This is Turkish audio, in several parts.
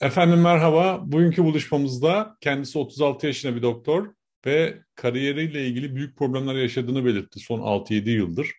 Efendim merhaba. Bugünkü buluşmamızda kendisi 36 yaşında bir doktor ve kariyeriyle ilgili büyük problemler yaşadığını belirtti son 6-7 yıldır.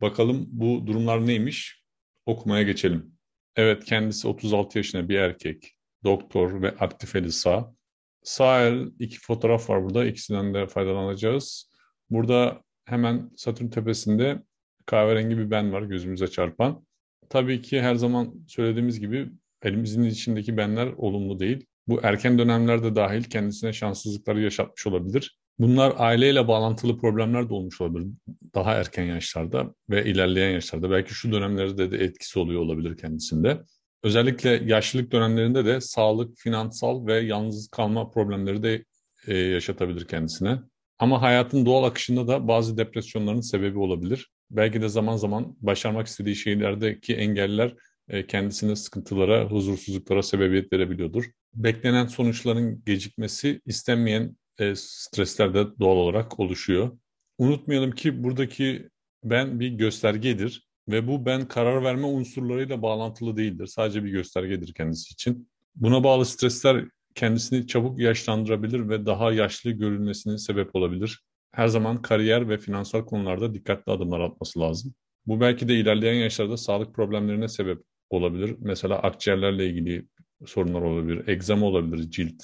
Bakalım bu durumlar neymiş? Okumaya geçelim. Evet kendisi 36 yaşında bir erkek, doktor ve aktif eli sağ. Sağ el iki fotoğraf var burada. İkisinden de faydalanacağız. Burada hemen Satürn tepesinde kahverengi bir ben var gözümüze çarpan. Tabii ki her zaman söylediğimiz gibi elimizin hani içindeki benler olumlu değil. Bu erken dönemlerde dahil kendisine şanssızlıkları yaşatmış olabilir. Bunlar aileyle bağlantılı problemler de olmuş olabilir daha erken yaşlarda ve ilerleyen yaşlarda. Belki şu dönemlerde de etkisi oluyor olabilir kendisinde. Özellikle yaşlılık dönemlerinde de sağlık, finansal ve yalnız kalma problemleri de e, yaşatabilir kendisine. Ama hayatın doğal akışında da bazı depresyonların sebebi olabilir. Belki de zaman zaman başarmak istediği şeylerdeki engeller e, kendisine sıkıntılara, huzursuzluklara sebebiyet verebiliyordur. Beklenen sonuçların gecikmesi istenmeyen e, stresler de doğal olarak oluşuyor. Unutmayalım ki buradaki ben bir göstergedir ve bu ben karar verme unsurlarıyla bağlantılı değildir. Sadece bir göstergedir kendisi için. Buna bağlı stresler kendisini çabuk yaşlandırabilir ve daha yaşlı görünmesine sebep olabilir. Her zaman kariyer ve finansal konularda dikkatli adımlar atması lazım. Bu belki de ilerleyen yaşlarda sağlık problemlerine sebep olabilir. Mesela akciğerlerle ilgili sorunlar olabilir. Egzama olabilir cilt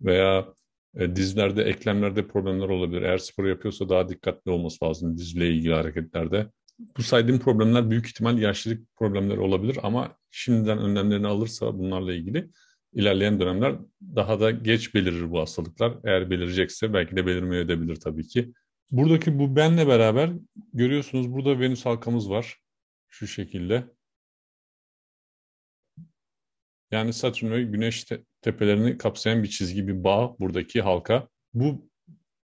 veya e, dizlerde, eklemlerde problemler olabilir. Eğer spor yapıyorsa daha dikkatli olması lazım dizle ilgili hareketlerde. Bu saydığım problemler büyük ihtimal yaşlılık problemleri olabilir ama şimdiden önlemlerini alırsa bunlarla ilgili ilerleyen dönemler daha da geç belirir bu hastalıklar. Eğer belirecekse belki de belirmeye edebilir tabii ki. Buradaki bu benle beraber görüyorsunuz burada venüs halkamız var şu şekilde. Yani Satürn ve Güneş te- tepelerini kapsayan bir çizgi, bir bağ buradaki halka. Bu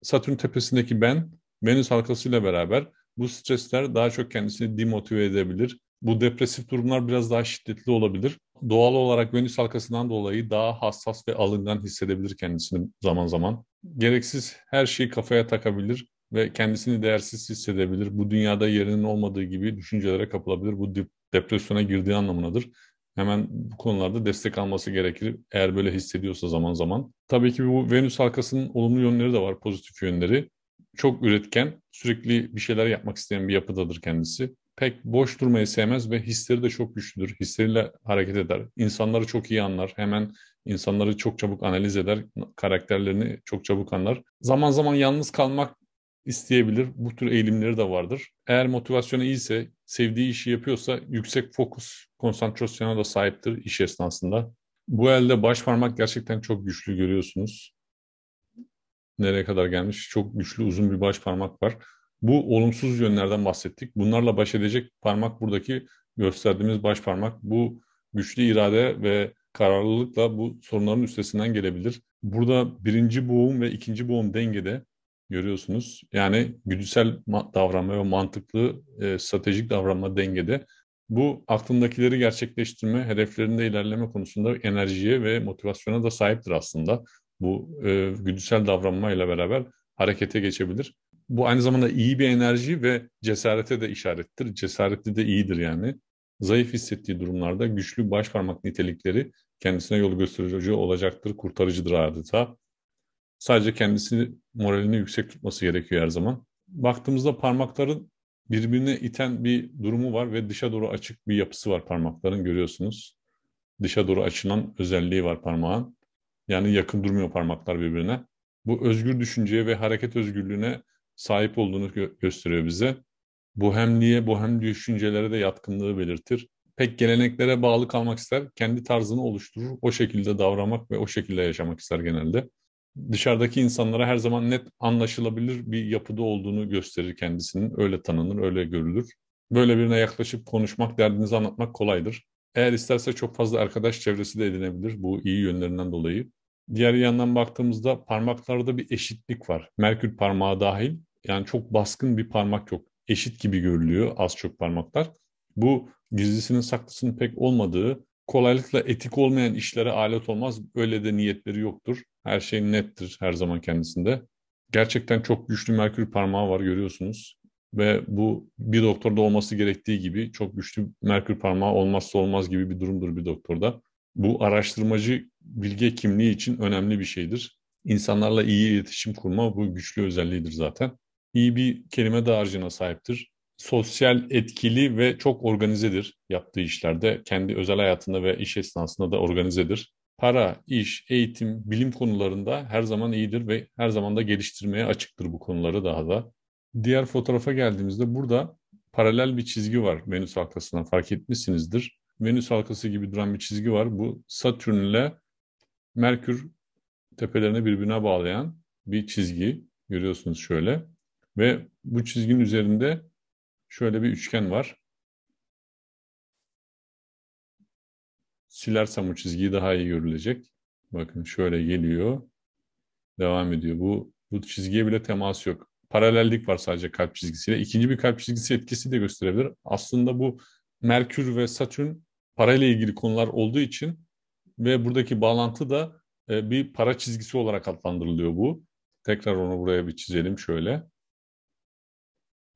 Satürn tepesindeki ben, Venüs halkasıyla beraber bu stresler daha çok kendisini demotive edebilir. Bu depresif durumlar biraz daha şiddetli olabilir. Doğal olarak Venüs halkasından dolayı daha hassas ve alıngan hissedebilir kendisini zaman zaman. Gereksiz her şeyi kafaya takabilir ve kendisini değersiz hissedebilir. Bu dünyada yerinin olmadığı gibi düşüncelere kapılabilir. Bu depresyona girdiği anlamındadır hemen bu konularda destek alması gerekir eğer böyle hissediyorsa zaman zaman. Tabii ki bu Venüs halkasının olumlu yönleri de var, pozitif yönleri. Çok üretken, sürekli bir şeyler yapmak isteyen bir yapıdadır kendisi. Pek boş durmayı sevmez ve hisleri de çok güçlüdür. Hisleriyle hareket eder. İnsanları çok iyi anlar. Hemen insanları çok çabuk analiz eder. Karakterlerini çok çabuk anlar. Zaman zaman yalnız kalmak isteyebilir. Bu tür eğilimleri de vardır. Eğer motivasyonu iyiyse, sevdiği işi yapıyorsa yüksek fokus konsantrasyona da sahiptir iş esnasında. Bu elde baş parmak gerçekten çok güçlü görüyorsunuz. Nereye kadar gelmiş? Çok güçlü uzun bir baş parmak var. Bu olumsuz yönlerden bahsettik. Bunlarla baş edecek parmak buradaki gösterdiğimiz baş parmak. Bu güçlü irade ve kararlılıkla bu sorunların üstesinden gelebilir. Burada birinci boğum ve ikinci boğum dengede görüyorsunuz. Yani güdüsel davranma ve mantıklı e, stratejik davranma dengede. Bu aklındakileri gerçekleştirme, hedeflerinde ilerleme konusunda enerjiye ve motivasyona da sahiptir aslında. Bu e, güdüsel davranmayla beraber harekete geçebilir. Bu aynı zamanda iyi bir enerji ve cesarete de işarettir. Cesaretli de iyidir yani. Zayıf hissettiği durumlarda güçlü baş parmak nitelikleri kendisine yol gösterici olacaktır, kurtarıcıdır adeta. Sadece kendisini moralini yüksek tutması gerekiyor her zaman. Baktığımızda parmakların birbirine iten bir durumu var ve dışa doğru açık bir yapısı var parmakların görüyorsunuz. Dışa doğru açılan özelliği var parmağın. Yani yakın durmuyor parmaklar birbirine. Bu özgür düşünceye ve hareket özgürlüğüne sahip olduğunu gö- gösteriyor bize. Bohemliğe, bohem düşüncelere de yatkınlığı belirtir. Pek geleneklere bağlı kalmak ister, kendi tarzını oluşturur, o şekilde davranmak ve o şekilde yaşamak ister genelde dışarıdaki insanlara her zaman net anlaşılabilir bir yapıda olduğunu gösterir kendisinin. Öyle tanınır, öyle görülür. Böyle birine yaklaşıp konuşmak, derdinizi anlatmak kolaydır. Eğer isterse çok fazla arkadaş çevresi de edinebilir bu iyi yönlerinden dolayı. Diğer yandan baktığımızda parmaklarda bir eşitlik var. Merkür parmağı dahil yani çok baskın bir parmak yok. Eşit gibi görülüyor az çok parmaklar. Bu gizlisinin saklısının pek olmadığı kolaylıkla etik olmayan işlere alet olmaz. Öyle de niyetleri yoktur. Her şey nettir her zaman kendisinde. Gerçekten çok güçlü merkür parmağı var görüyorsunuz. Ve bu bir doktorda olması gerektiği gibi çok güçlü merkür parmağı olmazsa olmaz gibi bir durumdur bir doktorda. Bu araştırmacı bilge kimliği için önemli bir şeydir. İnsanlarla iyi iletişim kurma bu güçlü özelliğidir zaten. İyi bir kelime dağarcığına sahiptir sosyal, etkili ve çok organizedir yaptığı işlerde. Kendi özel hayatında ve iş esnasında da organizedir. Para, iş, eğitim, bilim konularında her zaman iyidir ve her zaman da geliştirmeye açıktır bu konuları daha da. Diğer fotoğrafa geldiğimizde burada paralel bir çizgi var Venüs halkasından fark etmişsinizdir. Venüs halkası gibi duran bir çizgi var. Bu Satürn ile Merkür tepelerini birbirine bağlayan bir çizgi görüyorsunuz şöyle. Ve bu çizginin üzerinde Şöyle bir üçgen var. Silersem o çizgiyi daha iyi görülecek. Bakın şöyle geliyor. Devam ediyor. Bu, bu çizgiye bile temas yok. Paralellik var sadece kalp çizgisiyle. İkinci bir kalp çizgisi etkisi de gösterebilir. Aslında bu Merkür ve Satürn parayla ilgili konular olduğu için ve buradaki bağlantı da e, bir para çizgisi olarak adlandırılıyor bu. Tekrar onu buraya bir çizelim şöyle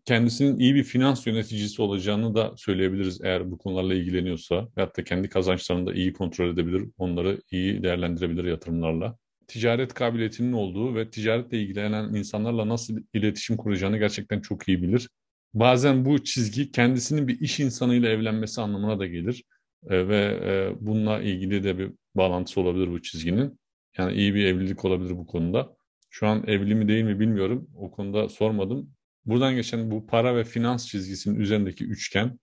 kendisinin iyi bir finans yöneticisi olacağını da söyleyebiliriz eğer bu konularla ilgileniyorsa. Hatta kendi kazançlarını da iyi kontrol edebilir, onları iyi değerlendirebilir yatırımlarla. Ticaret kabiliyetinin olduğu ve ticaretle ilgilenen insanlarla nasıl iletişim kuracağını gerçekten çok iyi bilir. Bazen bu çizgi kendisinin bir iş insanıyla evlenmesi anlamına da gelir e, ve e, bununla ilgili de bir bağlantısı olabilir bu çizginin. Yani iyi bir evlilik olabilir bu konuda. Şu an evli mi değil mi bilmiyorum. O konuda sormadım buradan geçen bu para ve finans çizgisinin üzerindeki üçgen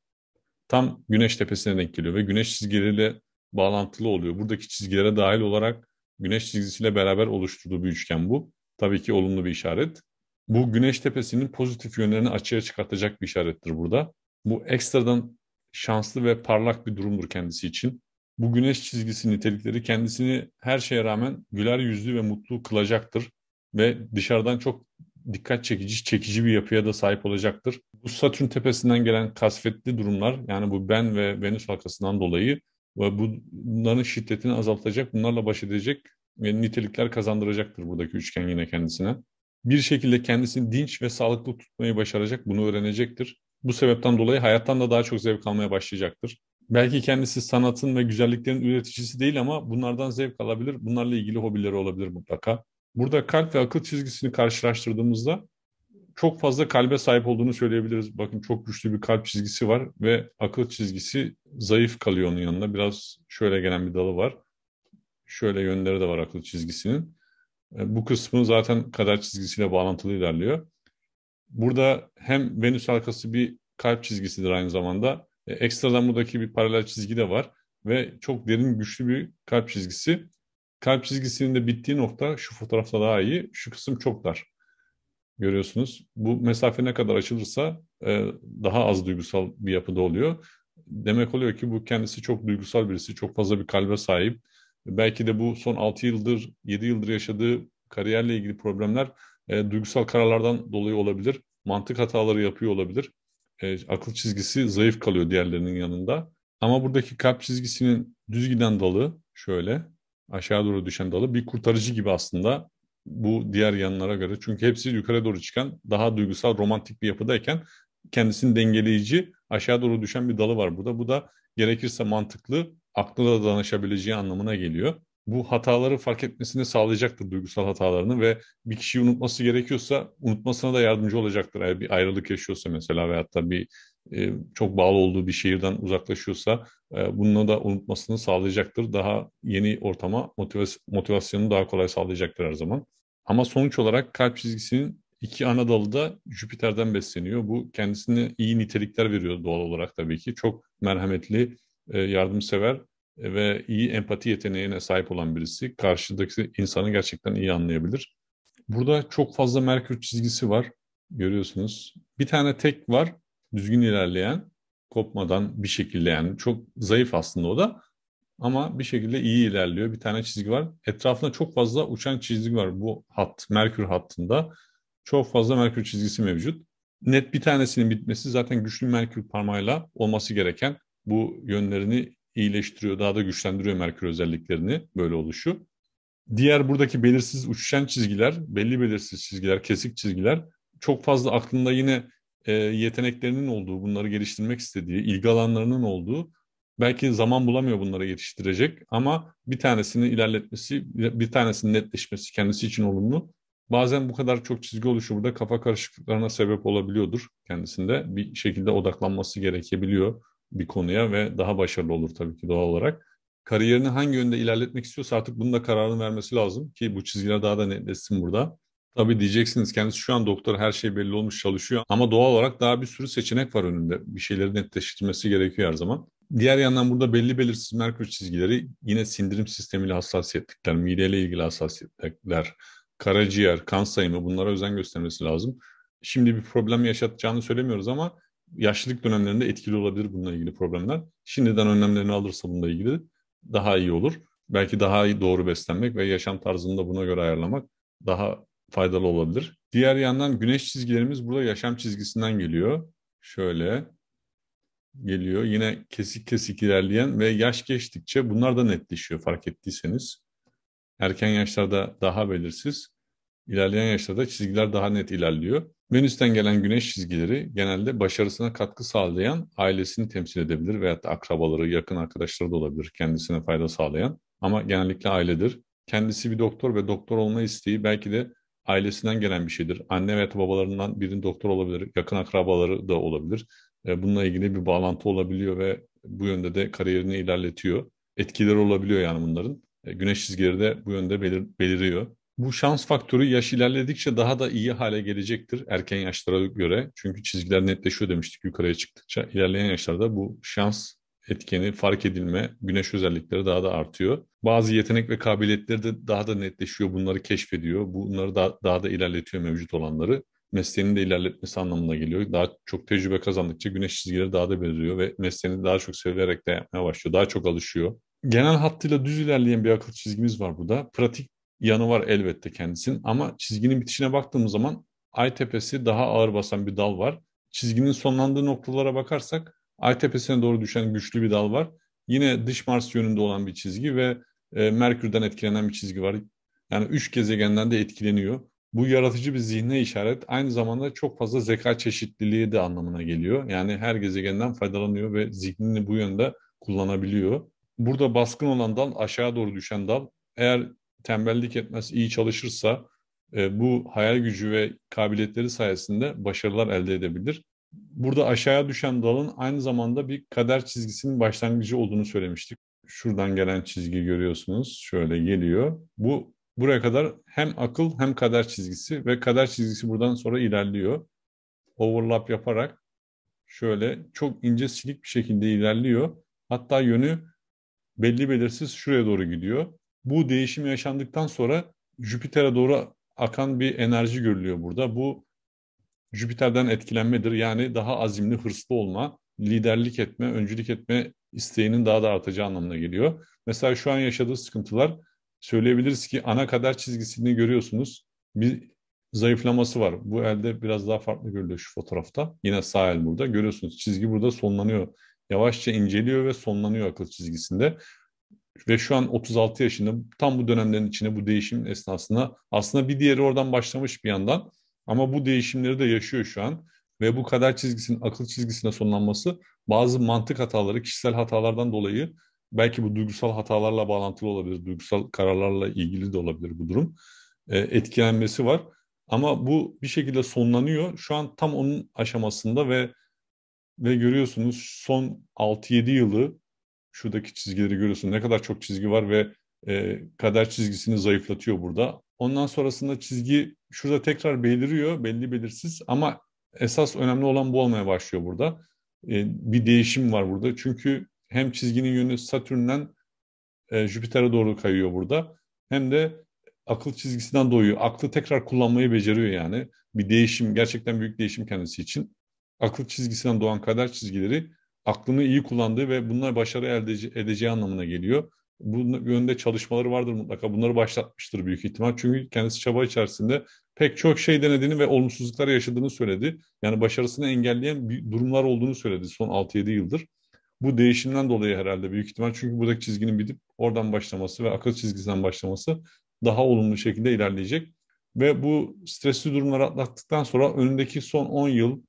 tam güneş tepesine denk geliyor ve güneş çizgileriyle bağlantılı oluyor. Buradaki çizgilere dahil olarak güneş çizgisiyle beraber oluşturduğu bir üçgen bu. Tabii ki olumlu bir işaret. Bu güneş tepesinin pozitif yönlerini açığa çıkartacak bir işarettir burada. Bu ekstradan şanslı ve parlak bir durumdur kendisi için. Bu güneş çizgisi nitelikleri kendisini her şeye rağmen güler yüzlü ve mutlu kılacaktır ve dışarıdan çok dikkat çekici, çekici bir yapıya da sahip olacaktır. Bu Satürn tepesinden gelen kasvetli durumlar yani bu Ben ve Venüs halkasından dolayı ve bunların şiddetini azaltacak, bunlarla baş edecek ve nitelikler kazandıracaktır buradaki üçgen yine kendisine. Bir şekilde kendisini dinç ve sağlıklı tutmayı başaracak, bunu öğrenecektir. Bu sebepten dolayı hayattan da daha çok zevk almaya başlayacaktır. Belki kendisi sanatın ve güzelliklerin üreticisi değil ama bunlardan zevk alabilir. Bunlarla ilgili hobileri olabilir mutlaka. Burada kalp ve akıl çizgisini karşılaştırdığımızda çok fazla kalbe sahip olduğunu söyleyebiliriz. Bakın çok güçlü bir kalp çizgisi var ve akıl çizgisi zayıf kalıyor onun yanında. Biraz şöyle gelen bir dalı var. Şöyle yönleri de var akıl çizgisinin. E, bu kısmı zaten kader çizgisiyle bağlantılı ilerliyor. Burada hem Venüs arkası bir kalp çizgisidir aynı zamanda. E, ekstradan buradaki bir paralel çizgi de var ve çok derin güçlü bir kalp çizgisi kalp çizgisinin de bittiği nokta şu fotoğrafta daha iyi. Şu kısım çok dar. Görüyorsunuz. Bu mesafe ne kadar açılırsa e, daha az duygusal bir yapıda oluyor. Demek oluyor ki bu kendisi çok duygusal birisi. Çok fazla bir kalbe sahip. Belki de bu son 6 yıldır, 7 yıldır yaşadığı kariyerle ilgili problemler e, duygusal kararlardan dolayı olabilir. Mantık hataları yapıyor olabilir. E, akıl çizgisi zayıf kalıyor diğerlerinin yanında. Ama buradaki kalp çizgisinin düz giden dalı şöyle aşağı doğru düşen dalı bir kurtarıcı gibi aslında bu diğer yanlara göre. Çünkü hepsi yukarı doğru çıkan daha duygusal romantik bir yapıdayken kendisini dengeleyici aşağı doğru düşen bir dalı var burada. Bu da gerekirse mantıklı aklına da danışabileceği anlamına geliyor. Bu hataları fark etmesini sağlayacaktır duygusal hatalarını ve bir kişiyi unutması gerekiyorsa unutmasına da yardımcı olacaktır. Eğer bir ayrılık yaşıyorsa mesela veyahut da bir e, çok bağlı olduğu bir şehirden uzaklaşıyorsa e, bunu da unutmasını sağlayacaktır. Daha yeni ortama motivas motivasyonu daha kolay sağlayacaktır her zaman. Ama sonuç olarak kalp çizgisinin iki ana dalı da Jüpiter'den besleniyor. Bu kendisine iyi nitelikler veriyor doğal olarak tabii ki. Çok merhametli, e, yardımsever e, ve iyi empati yeteneğine sahip olan birisi karşıdaki insanı gerçekten iyi anlayabilir. Burada çok fazla Merkür çizgisi var görüyorsunuz. Bir tane tek var düzgün ilerleyen, kopmadan bir şekilde yani çok zayıf aslında o da ama bir şekilde iyi ilerliyor. Bir tane çizgi var. Etrafında çok fazla uçan çizgi var bu hat, Merkür hattında. Çok fazla Merkür çizgisi mevcut. Net bir tanesinin bitmesi zaten güçlü Merkür parmağıyla olması gereken bu yönlerini iyileştiriyor, daha da güçlendiriyor Merkür özelliklerini böyle oluşu. Diğer buradaki belirsiz uçuşan çizgiler, belli belirsiz çizgiler, kesik çizgiler çok fazla aklında yine e, yeteneklerinin olduğu, bunları geliştirmek istediği, ilgi alanlarının olduğu belki zaman bulamıyor bunlara yetiştirecek ama bir tanesini ilerletmesi, bir tanesinin netleşmesi kendisi için olumlu. Bazen bu kadar çok çizgi oluşu burada kafa karışıklıklarına sebep olabiliyordur kendisinde. Bir şekilde odaklanması gerekebiliyor bir konuya ve daha başarılı olur tabii ki doğal olarak. Kariyerini hangi yönde ilerletmek istiyorsa artık bunun da kararını vermesi lazım ki bu çizgiler daha da netleşsin burada. Tabii diyeceksiniz kendisi şu an doktor her şey belli olmuş çalışıyor ama doğal olarak daha bir sürü seçenek var önünde. Bir şeyleri netleştirmesi gerekiyor her zaman. Diğer yandan burada belli belirsiz merkür çizgileri yine sindirim sistemiyle hassasiyetlikler, mideyle ilgili hassasiyetlikler, karaciğer, kan sayımı bunlara özen göstermesi lazım. Şimdi bir problem yaşatacağını söylemiyoruz ama yaşlılık dönemlerinde etkili olabilir bununla ilgili problemler. Şimdiden önlemlerini alırsa bununla ilgili daha iyi olur. Belki daha iyi doğru beslenmek ve yaşam tarzını da buna göre ayarlamak daha faydalı olabilir. Diğer yandan güneş çizgilerimiz burada yaşam çizgisinden geliyor. Şöyle geliyor. Yine kesik kesik ilerleyen ve yaş geçtikçe bunlar da netleşiyor fark ettiyseniz. Erken yaşlarda daha belirsiz, ilerleyen yaşlarda çizgiler daha net ilerliyor. Venüs'ten gelen güneş çizgileri genelde başarısına katkı sağlayan ailesini temsil edebilir veya akrabaları, yakın arkadaşları da olabilir kendisine fayda sağlayan ama genellikle ailedir. Kendisi bir doktor ve doktor olma isteği belki de ailesinden gelen bir şeydir. Anne veya babalarından birinin doktor olabilir, yakın akrabaları da olabilir. E, bununla ilgili bir bağlantı olabiliyor ve bu yönde de kariyerini ilerletiyor. Etkileri olabiliyor yani bunların. E, güneş çizgileri de bu yönde belir beliriyor. Bu şans faktörü yaş ilerledikçe daha da iyi hale gelecektir erken yaşlara göre. Çünkü çizgiler netleşiyor demiştik yukarıya çıktıkça. ilerleyen yaşlarda bu şans etkeni fark edilme, güneş özellikleri daha da artıyor. Bazı yetenek ve kabiliyetleri de daha da netleşiyor, bunları keşfediyor. Bunları da, daha da ilerletiyor mevcut olanları. Mesleğini de ilerletmesi anlamına geliyor. Daha çok tecrübe kazandıkça güneş çizgileri daha da beliriyor ve mesleğini daha çok sevilerek de yapmaya başlıyor. Daha çok alışıyor. Genel hattıyla düz ilerleyen bir akıl çizgimiz var burada. Pratik yanı var elbette kendisinin ama çizginin bitişine baktığımız zaman ay tepesi daha ağır basan bir dal var. Çizginin sonlandığı noktalara bakarsak Ay tepesine doğru düşen güçlü bir dal var. Yine dış Mars yönünde olan bir çizgi ve e, Merkür'den etkilenen bir çizgi var. Yani üç gezegenden de etkileniyor. Bu yaratıcı bir zihne işaret aynı zamanda çok fazla zeka çeşitliliği de anlamına geliyor. Yani her gezegenden faydalanıyor ve zihnini bu yönde kullanabiliyor. Burada baskın olan dal aşağı doğru düşen dal. Eğer tembellik etmez, iyi çalışırsa e, bu hayal gücü ve kabiliyetleri sayesinde başarılar elde edebilir burada aşağıya düşen dalın aynı zamanda bir kader çizgisinin başlangıcı olduğunu söylemiştik. Şuradan gelen çizgi görüyorsunuz. Şöyle geliyor. Bu buraya kadar hem akıl hem kader çizgisi ve kader çizgisi buradan sonra ilerliyor. Overlap yaparak şöyle çok ince silik bir şekilde ilerliyor. Hatta yönü belli belirsiz şuraya doğru gidiyor. Bu değişim yaşandıktan sonra Jüpiter'e doğru akan bir enerji görülüyor burada. Bu Jüpiter'den etkilenmedir. Yani daha azimli, hırslı olma, liderlik etme, öncülük etme isteğinin daha da artacağı anlamına geliyor. Mesela şu an yaşadığı sıkıntılar söyleyebiliriz ki ana kader çizgisini görüyorsunuz. Bir zayıflaması var. Bu elde biraz daha farklı görülüyor şu fotoğrafta. Yine sağ el burada. Görüyorsunuz çizgi burada sonlanıyor. Yavaşça inceliyor ve sonlanıyor akıl çizgisinde. Ve şu an 36 yaşında tam bu dönemlerin içine bu değişim esnasında aslında bir diğeri oradan başlamış bir yandan ama bu değişimleri de yaşıyor şu an. Ve bu kader çizgisinin akıl çizgisine sonlanması bazı mantık hataları, kişisel hatalardan dolayı belki bu duygusal hatalarla bağlantılı olabilir. Duygusal kararlarla ilgili de olabilir bu durum. E, etkilenmesi var. Ama bu bir şekilde sonlanıyor. Şu an tam onun aşamasında ve ve görüyorsunuz son 6-7 yılı şuradaki çizgileri görüyorsunuz. Ne kadar çok çizgi var ve e, kader çizgisini zayıflatıyor burada. Ondan sonrasında çizgi şurada tekrar beliriyor, belli belirsiz ama esas önemli olan bu olmaya başlıyor burada. E, bir değişim var burada. Çünkü hem çizginin yönü Satürn'den e, Jüpiter'e doğru kayıyor burada. Hem de akıl çizgisinden doyuyor. Aklı tekrar kullanmayı beceriyor yani. Bir değişim, gerçekten büyük değişim kendisi için. Akıl çizgisinden doğan kader çizgileri aklını iyi kullandığı ve bunlar başarı elde edeceği anlamına geliyor bu yönde çalışmaları vardır mutlaka. Bunları başlatmıştır büyük ihtimal. Çünkü kendisi çaba içerisinde pek çok şey denediğini ve olumsuzluklar yaşadığını söyledi. Yani başarısını engelleyen bir durumlar olduğunu söyledi son 6-7 yıldır. Bu değişimden dolayı herhalde büyük ihtimal. Çünkü buradaki çizginin bitip oradan başlaması ve akıl çizgisinden başlaması daha olumlu şekilde ilerleyecek. Ve bu stresli durumları atlattıktan sonra önündeki son 10 yıl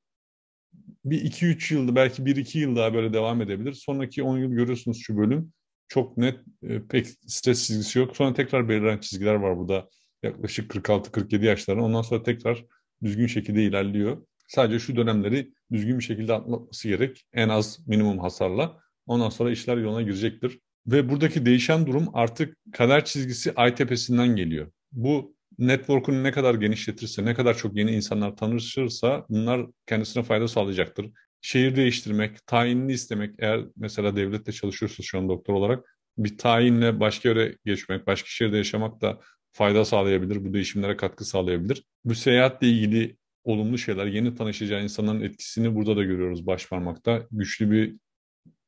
bir 2-3 yılda belki 1-2 yıl daha böyle devam edebilir. Sonraki 10 yıl görüyorsunuz şu bölüm çok net e, pek stres çizgisi yok. Sonra tekrar belirlen çizgiler var burada. Yaklaşık 46-47 yaşlarına. Ondan sonra tekrar düzgün şekilde ilerliyor. Sadece şu dönemleri düzgün bir şekilde atlatması gerek. En az minimum hasarla. Ondan sonra işler yoluna girecektir. Ve buradaki değişen durum artık kader çizgisi ay tepesinden geliyor. Bu network'unu ne kadar genişletirse, ne kadar çok yeni insanlar tanışırsa bunlar kendisine fayda sağlayacaktır şehir değiştirmek, tayinini istemek eğer mesela devlette çalışıyorsunuz şu an doktor olarak bir tayinle başka yere geçmek, başka şehirde yaşamak da fayda sağlayabilir, bu değişimlere katkı sağlayabilir. Bu seyahatle ilgili olumlu şeyler, yeni tanışacağı insanların etkisini burada da görüyoruz başparmakta. Güçlü bir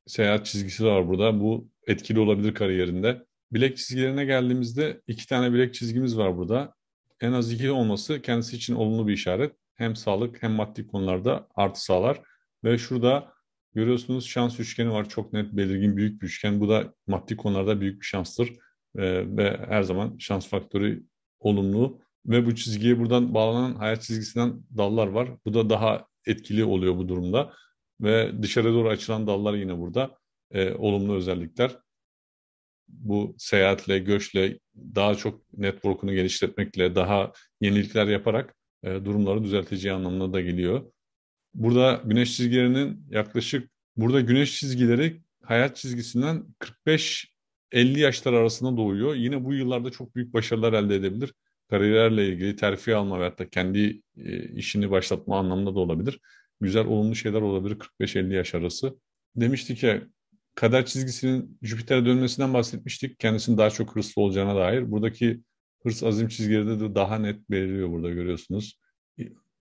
seyahat çizgisi var burada. Bu etkili olabilir kariyerinde. Bilek çizgilerine geldiğimizde iki tane bilek çizgimiz var burada. En az iki olması kendisi için olumlu bir işaret. Hem sağlık hem maddi konularda artı sağlar. Ve şurada görüyorsunuz şans üçgeni var. Çok net belirgin büyük bir üçgen. Bu da maddi konularda büyük bir şanstır. E, ve her zaman şans faktörü olumlu. Ve bu çizgiye buradan bağlanan hayat çizgisinden dallar var. Bu da daha etkili oluyor bu durumda. Ve dışarı doğru açılan dallar yine burada. E, olumlu özellikler bu seyahatle, göçle, daha çok network'unu geliştirmekle daha yenilikler yaparak e, durumları düzelteceği anlamına da geliyor. Burada güneş çizgilerinin yaklaşık burada güneş çizgileri hayat çizgisinden 45 50 yaşlar arasında doğuyor. Yine bu yıllarda çok büyük başarılar elde edebilir. kariyerlerle ilgili terfi alma ve hatta kendi e, işini başlatma anlamında da olabilir. Güzel, olumlu şeyler olabilir 45-50 yaş arası. Demiştik ki kader çizgisinin Jüpiter'e dönmesinden bahsetmiştik. Kendisinin daha çok hırslı olacağına dair. Buradaki hırs azim çizgileri de daha net belirliyor burada görüyorsunuz.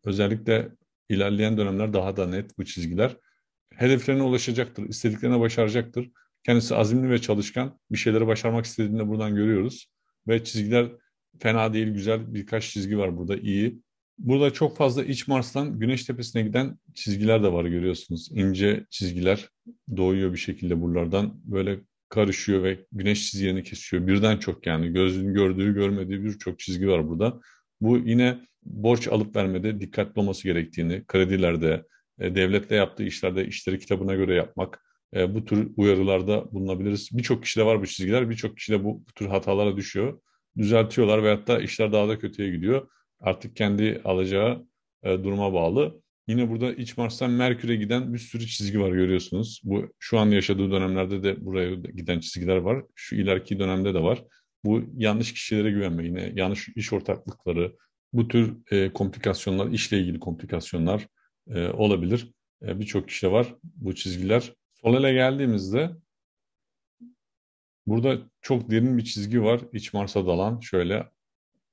Özellikle ilerleyen dönemler daha da net bu çizgiler. Hedeflerine ulaşacaktır, istediklerine başaracaktır. Kendisi azimli ve çalışkan. Bir şeyleri başarmak istediğini buradan görüyoruz. Ve çizgiler fena değil, güzel birkaç çizgi var burada iyi. Burada çok fazla iç Mars'tan Güneş Tepesi'ne giden çizgiler de var görüyorsunuz. İnce çizgiler doğuyor bir şekilde buralardan. Böyle karışıyor ve güneş çizgilerini kesiyor. Birden çok yani gözün gördüğü görmediği birçok çizgi var burada. Bu yine borç alıp vermede dikkatli olması gerektiğini, kredilerde, e, devletle yaptığı işlerde işleri kitabına göre yapmak, e, bu tür uyarılarda bulunabiliriz. Birçok kişide var bu çizgiler, birçok kişide bu, bu tür hatalara düşüyor. Düzeltiyorlar ve hatta işler daha da kötüye gidiyor. Artık kendi alacağı e, duruma bağlı. Yine burada iç Mars'tan Merkür'e giden bir sürü çizgi var görüyorsunuz. Bu şu an yaşadığı dönemlerde de buraya giden çizgiler var. Şu ileriki dönemde de var. Bu yanlış kişilere güvenme yine yanlış iş ortaklıkları, bu tür e, komplikasyonlar, işle ilgili komplikasyonlar e, olabilir. E, Birçok kişide var bu çizgiler. Sol ele geldiğimizde burada çok derin bir çizgi var. İç Mars'a dalan şöyle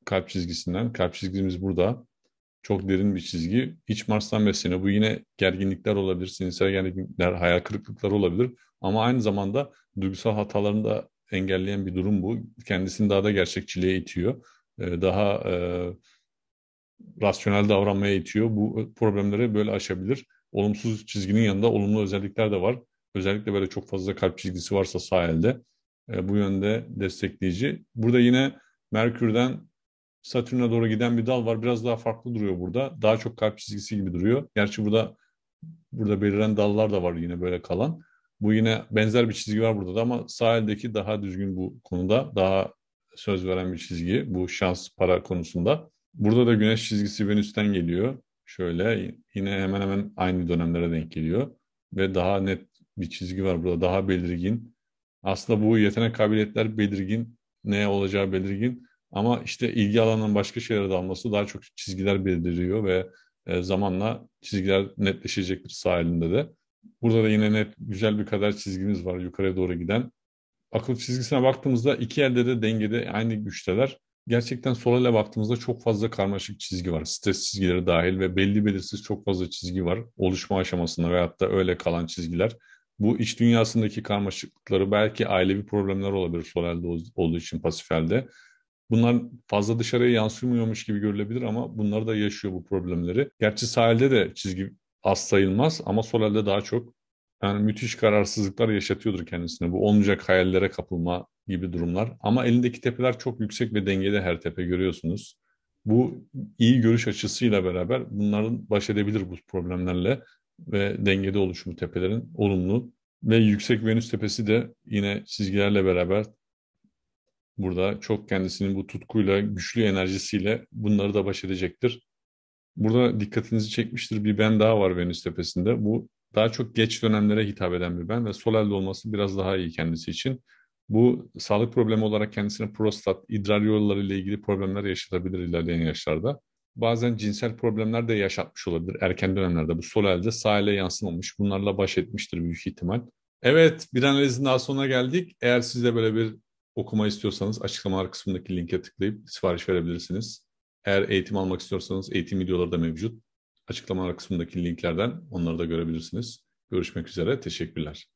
kalp çizgisinden. Kalp çizgimiz burada. Çok derin bir çizgi. İç Mars'tan besleniyor. Bu yine gerginlikler olabilir, sinirsel gerginlikler, hayal kırıklıkları olabilir. Ama aynı zamanda duygusal hatalarını da engelleyen bir durum bu. Kendisini daha da gerçekçiliğe itiyor. E, daha e, rasyonel davranmaya itiyor. Bu problemleri böyle aşabilir. Olumsuz çizginin yanında olumlu özellikler de var. Özellikle böyle çok fazla kalp çizgisi varsa sahilde e, bu yönde destekleyici. Burada yine Merkür'den Satürn'e doğru giden bir dal var. Biraz daha farklı duruyor burada. Daha çok kalp çizgisi gibi duruyor. Gerçi burada burada beliren dallar da var yine böyle kalan. Bu yine benzer bir çizgi var burada da ama sahildeki daha düzgün bu konuda daha söz veren bir çizgi bu şans para konusunda. Burada da güneş çizgisi Venüs'ten geliyor. Şöyle yine hemen hemen aynı dönemlere denk geliyor. Ve daha net bir çizgi var burada. Daha belirgin. Aslında bu yetenek kabiliyetler belirgin. Ne olacağı belirgin. Ama işte ilgi alanının başka şeylere dalması daha çok çizgiler belirliyor ve e, zamanla çizgiler netleşecektir sahilinde de. Burada da yine net güzel bir kader çizgimiz var yukarıya doğru giden. Akıl çizgisine baktığımızda iki elde de dengede aynı güçteler gerçekten sol ele baktığımızda çok fazla karmaşık çizgi var. Stres çizgileri dahil ve belli belirsiz çok fazla çizgi var. Oluşma aşamasında veyahut da öyle kalan çizgiler. Bu iç dünyasındaki karmaşıklıkları belki ailevi problemler olabilir sol elde olduğu için pasif elde. Bunlar fazla dışarıya yansımıyormuş gibi görülebilir ama bunları da yaşıyor bu problemleri. Gerçi sahilde de çizgi az sayılmaz ama sol elde daha çok. Yani müthiş kararsızlıklar yaşatıyordur kendisine. Bu olmayacak hayallere kapılma, gibi durumlar. Ama elindeki tepeler çok yüksek ve dengede her tepe görüyorsunuz. Bu iyi görüş açısıyla beraber bunların baş edebilir bu problemlerle ve dengede oluşumu tepelerin olumlu. Ve yüksek Venüs tepesi de yine çizgilerle beraber burada çok kendisinin bu tutkuyla, güçlü enerjisiyle bunları da baş edecektir. Burada dikkatinizi çekmiştir bir ben daha var Venüs tepesinde. Bu daha çok geç dönemlere hitap eden bir ben ve sol elde olması biraz daha iyi kendisi için. Bu sağlık problemi olarak kendisine prostat, idrar yolları ile ilgili problemler yaşatabilir ilerleyen yaşlarda. Bazen cinsel problemler de yaşatmış olabilir erken dönemlerde. Bu sol elde sağ ele yansımamış. Bunlarla baş etmiştir büyük ihtimal. Evet bir analizin daha sonuna geldik. Eğer siz de böyle bir okuma istiyorsanız açıklamalar kısmındaki linke tıklayıp sipariş verebilirsiniz. Eğer eğitim almak istiyorsanız eğitim videoları da mevcut. Açıklamalar kısmındaki linklerden onları da görebilirsiniz. Görüşmek üzere. Teşekkürler.